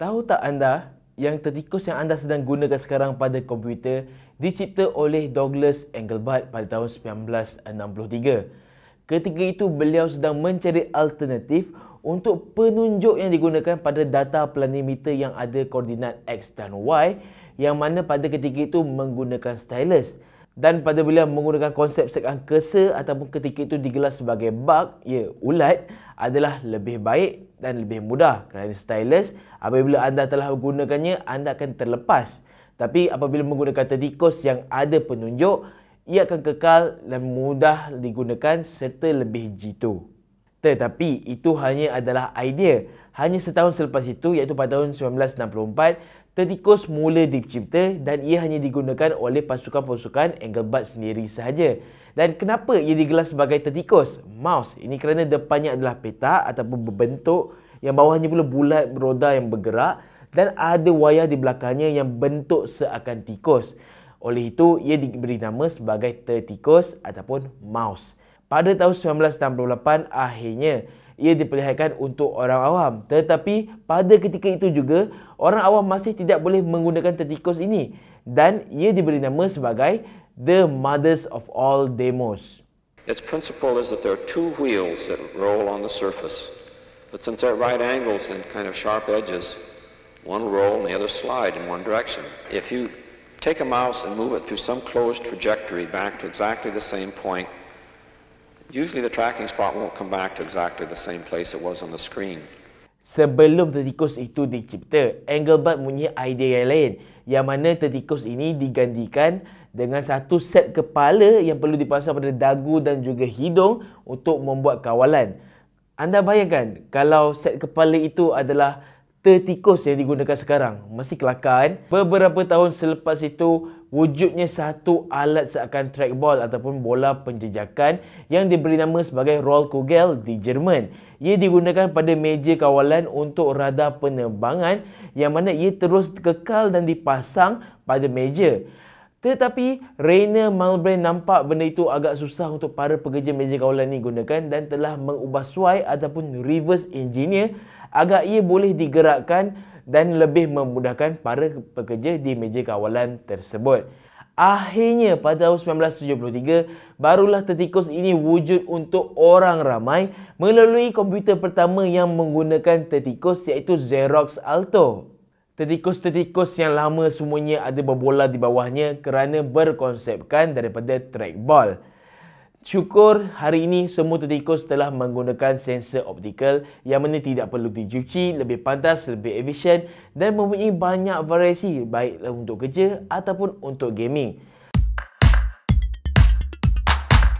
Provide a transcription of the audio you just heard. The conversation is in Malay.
Tahu tak anda yang tertikus yang anda sedang gunakan sekarang pada komputer dicipta oleh Douglas Engelbart pada tahun 1963. Ketika itu beliau sedang mencari alternatif untuk penunjuk yang digunakan pada data planimeter yang ada koordinat X dan Y yang mana pada ketika itu menggunakan stylus dan pada beliau menggunakan konsep sekangkasa ataupun ketika itu digelar sebagai bug, ya ulat, adalah lebih baik dan lebih mudah kerana stylus apabila anda telah menggunakannya, anda akan terlepas. Tapi apabila menggunakan tetikus yang ada penunjuk, ia akan kekal dan mudah digunakan serta lebih jitu. Tetapi itu hanya adalah idea. Hanya setahun selepas itu iaitu pada tahun 1964, tetikus mula dicipta dan ia hanya digunakan oleh pasukan-pasukan Engelbart sendiri sahaja. Dan kenapa ia digelar sebagai tetikus? Mouse. Ini kerana depannya adalah petak ataupun berbentuk yang bawahnya pula bulat beroda yang bergerak dan ada wayar di belakangnya yang bentuk seakan tikus. Oleh itu, ia diberi nama sebagai tetikus ataupun mouse pada tahun 1968 akhirnya ia diperlihatkan untuk orang awam. Tetapi pada ketika itu juga orang awam masih tidak boleh menggunakan tetikus ini dan ia diberi nama sebagai the mothers of all demos. Its principle is that there are two wheels that roll on the surface. But since they're right angles and kind of sharp edges, one roll and the other slide in one direction. If you take a mouse and move it through some closed trajectory back to exactly the same point, Usually the tracking spot won't come back to exactly the same place it was on the screen. Sebelum tetikus itu dicipta, Engelbart punya idea yang lain yang mana tetikus ini digantikan dengan satu set kepala yang perlu dipasang pada dagu dan juga hidung untuk membuat kawalan. Anda bayangkan kalau set kepala itu adalah tetikus yang digunakan sekarang. Mesti kelakar kan? Beberapa tahun selepas itu, wujudnya satu alat seakan trackball ataupun bola penjejakan yang diberi nama sebagai Rollkugel di Jerman. Ia digunakan pada meja kawalan untuk radar penerbangan yang mana ia terus kekal dan dipasang pada meja. Tetapi Rainer Malbrain nampak benda itu agak susah untuk para pekerja meja kawalan ini gunakan dan telah mengubah suai ataupun reverse engineer agar ia boleh digerakkan dan lebih memudahkan para pekerja di meja kawalan tersebut. Akhirnya pada tahun 1973, barulah tetikus ini wujud untuk orang ramai melalui komputer pertama yang menggunakan tetikus iaitu Xerox Alto. Tetikus-tetikus yang lama semuanya ada berbola di bawahnya kerana berkonsepkan daripada trackball. Syukur hari ini semua tikus telah menggunakan sensor optikal yang mana tidak perlu dicuci, lebih pantas, lebih efisien dan mempunyai banyak variasi baik untuk kerja ataupun untuk gaming.